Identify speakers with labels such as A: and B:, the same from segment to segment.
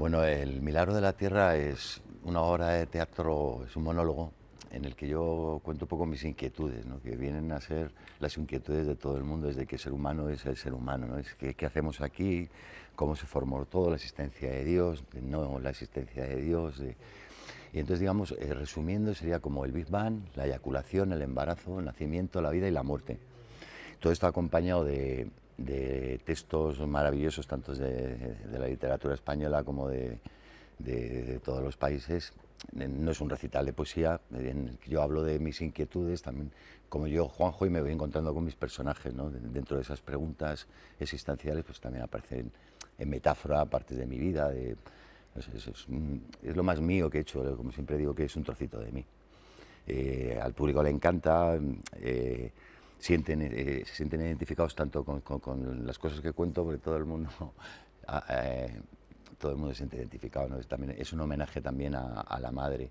A: Bueno, El Milagro de la Tierra es una obra de teatro, es un monólogo en el que yo cuento un poco mis inquietudes, que vienen a ser las inquietudes de todo el mundo, desde que ser humano es el ser humano, ¿no? es qué hacemos aquí, cómo se formó todo, la existencia de Dios, no la existencia de Dios. Y entonces, digamos, eh, resumiendo, sería como el Big Bang, la eyaculación, el embarazo, el nacimiento, la vida y la muerte. Todo esto acompañado de, de textos maravillosos, tanto de, la literatura española como de, todos los países. No es un recital de poesía, yo hablo de mis inquietudes, también como yo, Juanjo, y me voy encontrando con mis personajes, dentro de esas preguntas existenciales, pues también aparecen en metáfora partes de mi vida, de, mm, es, lo más mío que he hecho, como siempre digo, que es un trocito de mí. Eh, al público le encanta. Eh, sienten, eh, se sienten identificados tanto con, con, las cosas que cuento, porque todo el mundo... Eh, todo el mundo se siente identificado, ¿no? es, también, es un homenaje también a, la madre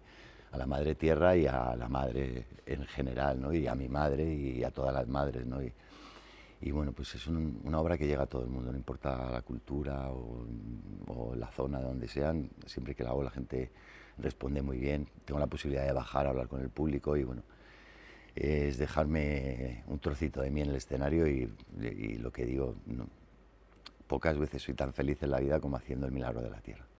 A: a la madre tierra y a la madre en general, ¿no? Y a mi madre y a todas las madres, ¿no? Y, y bueno, pues es una obra que llega a todo el mundo, no importa la cultura o, o, la zona donde sean, siempre que la hago la gente responde muy bien, tengo la posibilidad de bajar, a hablar con el público y bueno, es dejarme un trocito de mí en el escenario y, y lo que digo, pocas veces soy tan feliz en la vida como haciendo el milagro de la tierra.